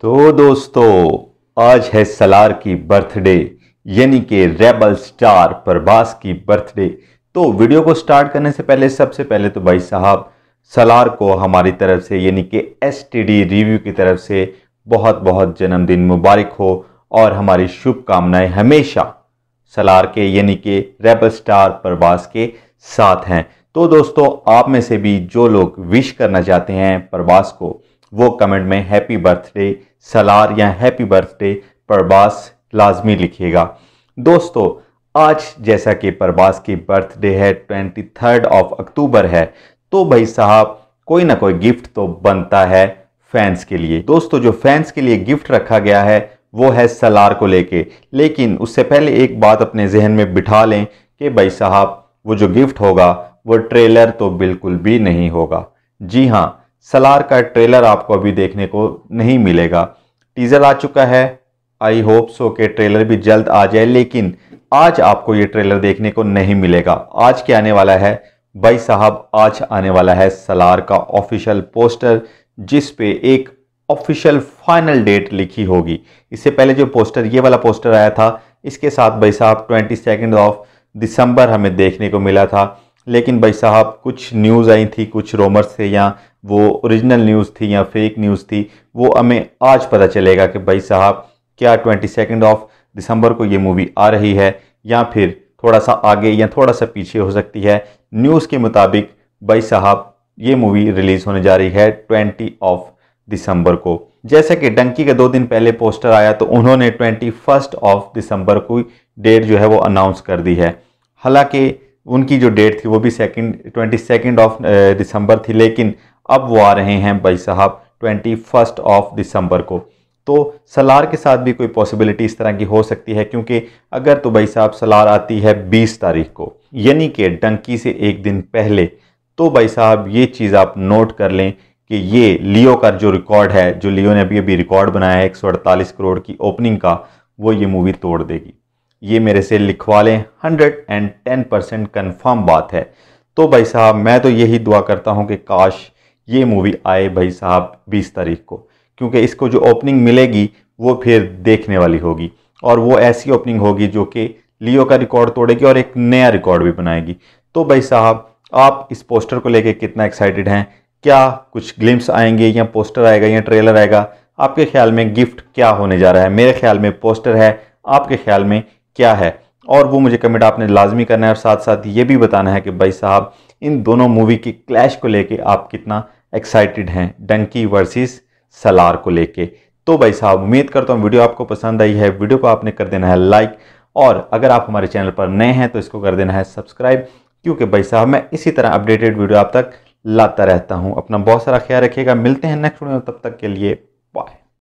तो दोस्तों आज है सलार की बर्थडे यानी कि रेबल स्टार प्रभास की बर्थडे तो वीडियो को स्टार्ट करने से पहले सबसे पहले तो भाई साहब सलार को हमारी तरफ से यानी कि एस रिव्यू की तरफ से बहुत बहुत जन्मदिन मुबारक हो और हमारी शुभकामनाएं हमेशा सलार के यानी कि रेबल स्टार प्रभास के साथ हैं तो दोस्तों आप में से भी जो लोग विश करना चाहते हैं प्रभास को वो कमेंट में हैप्पी बर्थडे सलार या हैप्पी बर्थडे प्रभास लाजमी लिखिएगा दोस्तों आज जैसा कि प्रभास की बर्थडे है ट्वेंटी थर्ड ऑफ अक्टूबर है तो भाई साहब कोई ना कोई गिफ्ट तो बनता है फैंस के लिए दोस्तों जो फैंस के लिए गिफ्ट रखा गया है वो है सलार को लेके लेकिन उससे पहले एक बात अपने जहन में बिठा लें कि भाई साहब वो जो गिफ्ट होगा वो ट्रेलर तो बिल्कुल भी नहीं होगा जी हाँ सलार का ट्रेलर आपको अभी देखने को नहीं मिलेगा टीजर आ चुका है आई होप सो के ट्रेलर भी जल्द आ जाए लेकिन आज आपको ये ट्रेलर देखने को नहीं मिलेगा आज क्या आने वाला है भाई साहब आज आने वाला है सलार का ऑफिशियल पोस्टर जिस पे एक ऑफिशियल फाइनल डेट लिखी होगी इससे पहले जो पोस्टर ये वाला पोस्टर आया था इसके साथ भाई साहब ट्वेंटी सेकेंड ऑफ दिसंबर हमें देखने को मिला था लेकिन भाई साहब कुछ न्यूज़ आई थी कुछ रोमर्स थे या वो ओरिजिनल न्यूज़ थी या फेक न्यूज़ थी वो हमें आज पता चलेगा कि भाई साहब क्या ट्वेंटी सेकेंड ऑफ दिसंबर को ये मूवी आ रही है या फिर थोड़ा सा आगे या थोड़ा सा पीछे हो सकती है न्यूज़ के मुताबिक भाई साहब ये मूवी रिलीज़ होने जा रही है ट्वेंटी ऑफ दिसंबर को जैसे कि डंकी का दो दिन पहले पोस्टर आया तो उन्होंने ट्वेंटी फर्स्ट ऑफ दिसंबर को डेट जो है वो अनाउंस कर दी है हालांकि उनकी जो डेट थी वो भी second twenty second of December थी लेकिन अब वो आ रहे हैं भाई साहब ट्वेंटी फर्स्ट ऑफ दिसंबर को तो सलार के साथ भी कोई पॉसिबिलिटी इस तरह की हो सकती है क्योंकि अगर तो भाई साहब सलार आती है 20 तारीख को यानी कि डंकी से एक दिन पहले तो भाई साहब ये चीज़ आप नोट कर लें कि ये लियो का जो रिकॉर्ड है जो लियो ने अभी अभी रिकॉर्ड बनाया है एक करोड़ की ओपनिंग का वो ये मूवी तोड़ देगी ये मेरे से लिखवा लें hundred and ten percent confirm बात है तो भाई साहब मैं तो यही दुआ करता हूँ कि काश ये मूवी आए भाई साहब बीस तारीख को क्योंकि इसको जो ओपनिंग मिलेगी वो फिर देखने वाली होगी और वो ऐसी ओपनिंग होगी जो कि लियो का रिकॉर्ड तोड़ेगी और एक नया रिकॉर्ड भी बनाएगी तो भाई साहब आप इस पोस्टर को लेके कितना एक्साइटेड हैं क्या कुछ ग्लिम्स आएंगे या पोस्टर आएगा या ट्रेलर आएगा आपके ख्याल में गिफ्ट क्या होने जा रहा है मेरे ख्याल में पोस्टर है आपके ख्याल में क्या है और वो मुझे कमेंट आपने लाजमी करना है और साथ साथ ये भी बताना है कि भाई साहब इन दोनों मूवी की क्लैश को लेके आप कितना एक्साइटेड हैं डंकी वर्सेस सलार को लेके तो भाई साहब उम्मीद करता हूँ वीडियो आपको पसंद आई है वीडियो को आपने कर देना है लाइक और अगर आप हमारे चैनल पर नए हैं तो इसको कर देना है सब्सक्राइब क्योंकि भाई साहब मैं इसी तरह अपडेटेड वीडियो आप तक लाता रहता हूँ अपना बहुत सारा ख्याल रखिएगा मिलते हैं नेक्स्ट वीडियो तब तक के लिए बाय